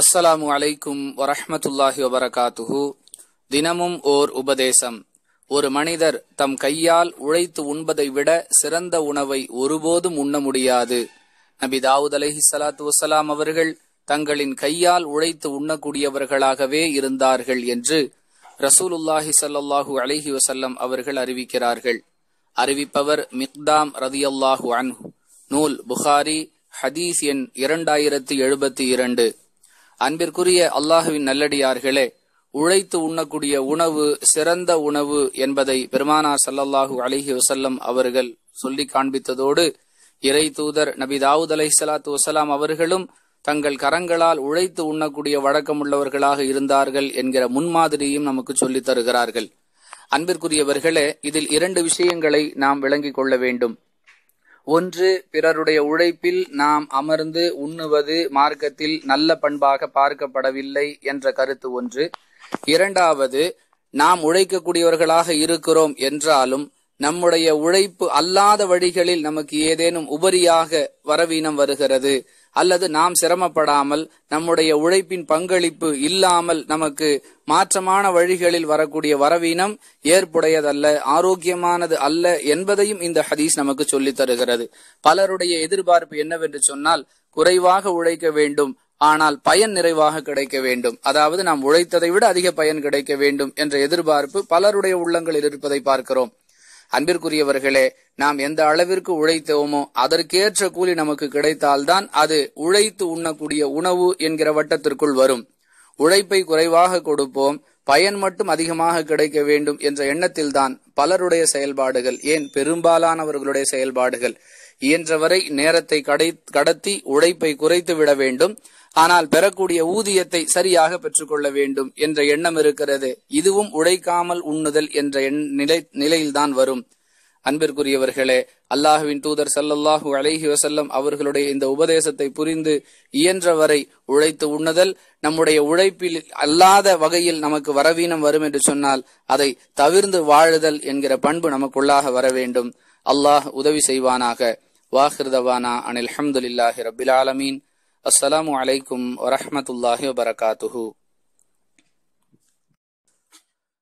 அஸ்ஸலாமு அலைக்கும் வரஹமத்துல்லாஹி வபரகாத்துஹு தினமும் ஓர் உபதேசம் ஒரு மனிதர் தம் கையால் உழைத்து உண்பதை விட சிறந்த உணவை ஒருபோதும் உண்ண முடியாது நபி தாவூத் அலஹி சலாத்து வசலாம் அவர்கள் தங்களின் கையால் உழைத்து உண்ணக்கூடியவர்களாகவே இருந்தார்கள் என்று ரசூலுல்லாஹி சல்லாஹூ அலஹி வசல்லம் அவர்கள் அறிவிக்கிறார்கள் அறிவிப்பவர் மிக்தாம் ரதியல்லாஹு அன்ஹு நூல் புகாரி ஹதீஸ் எண் இரண்டாயிரத்தி எழுபத்தி இரண்டு அன்பிற்குரிய அல்லாஹுவின் நல்லடியார்களே உழைத்து உண்ணக்கூடிய உணவு சிறந்த உணவு என்பதை பெருமானார் சல்லல்லாஹு அலிஹி வசல்லம் அவர்கள் சொல்லி காண்பித்ததோடு இறை தூதர் நபி தாவூத் அலை சலாத்து வசலாம் அவர்களும் தங்கள் கரங்களால் உழைத்து உண்ணக்கூடிய வழக்கம் உள்ளவர்களாக இருந்தார்கள் என்கிற முன்மாதிரியும் நமக்கு சொல்லித் தருகிறார்கள் அன்பிற்குரியவர்களே இதில் இரண்டு விஷயங்களை நாம் விளங்கிக் கொள்ள வேண்டும் ஒன்று பிறருடைய உழைப்பில் நாம் அமர்ந்து உண்ணுவது மார்க்கத்தில் நல்ல பண்பாக பார்க்கப்படவில்லை என்ற கருத்து ஒன்று இரண்டாவது நாம் உழைக்கக்கூடியவர்களாக இருக்கிறோம் என்றாலும் நம்முடைய உழைப்பு அல்லாத வழிகளில் நமக்கு ஏதேனும் உபரியாக வரவீனம் வருகிறது அல்லது நாம் சிரமப்படாமல் நம்முடைய உழைப்பின் பங்களிப்பு இல்லாமல் நமக்கு மாற்றமான வழிகளில் வரக்கூடிய வரவீனம் ஏற்புடையதல்ல ஆரோக்கியமானது அல்ல என்பதையும் இந்த ஹதீஸ் நமக்கு சொல்லித் தருகிறது பலருடைய எதிர்பார்ப்பு என்னவென்று சொன்னால் குறைவாக உழைக்க வேண்டும் ஆனால் பயன் நிறைவாக கிடைக்க வேண்டும் அதாவது நாம் உழைத்ததை விட அதிக பயன் கிடைக்க வேண்டும் என்ற எதிர்பார்ப்பு பலருடைய உள்ளங்களில் இருப்பதை பார்க்கிறோம் அன்பிற்குரியவர்களே நாம் எந்த அளவிற்கு உழைத்தோமோ அதற்கேற்ற கூலி நமக்கு கிடைத்தால்தான் அது உழைத்து உண்ணக்கூடிய உணவு என்கிற வட்டத்திற்குள் வரும் உழைப்பை குறைவாக கொடுப்போம் பயன் மட்டும் அதிகமாக கிடைக்க வேண்டும் என்ற எண்ணத்தில்தான் பலருடைய செயல்பாடுகள் ஏன் பெரும்பாலானவர்களுடைய செயல்பாடுகள் இயன்றவரை நேரத்தை கடத்தி உழைப்பை குறைத்து விட வேண்டும் ஆனால் பெறக்கூடிய ஊதியத்தை சரியாக பெற்றுக்கொள்ள வேண்டும் என்ற எண்ணம் இருக்கிறது இதுவும் உழைக்காமல் உண்ணுதல் என்ற நிலை நிலையில்தான் வரும் அன்பிற்குரியவர்களே அல்லாஹுவின் தூதர் சல்லல்லாஹூ அலஹி வசல்லம் அவர்களுடைய இந்த உபதேசத்தை புரிந்து இயன்றவரை உழைத்து உண்ணுதல் நம்முடைய உழைப்பில் அல்லாத வகையில் நமக்கு வரவீனம் வரும் என்று சொன்னால் அதை தவிர்ந்து வாழுதல் என்கிற பண்பு நமக்குள்ளாக வர வேண்டும் அல்லாஹ் உதவி செய்வானாக واخر دوانا ان الحمد لله رب العالمين السلام عليكم ورحمه الله وبركاته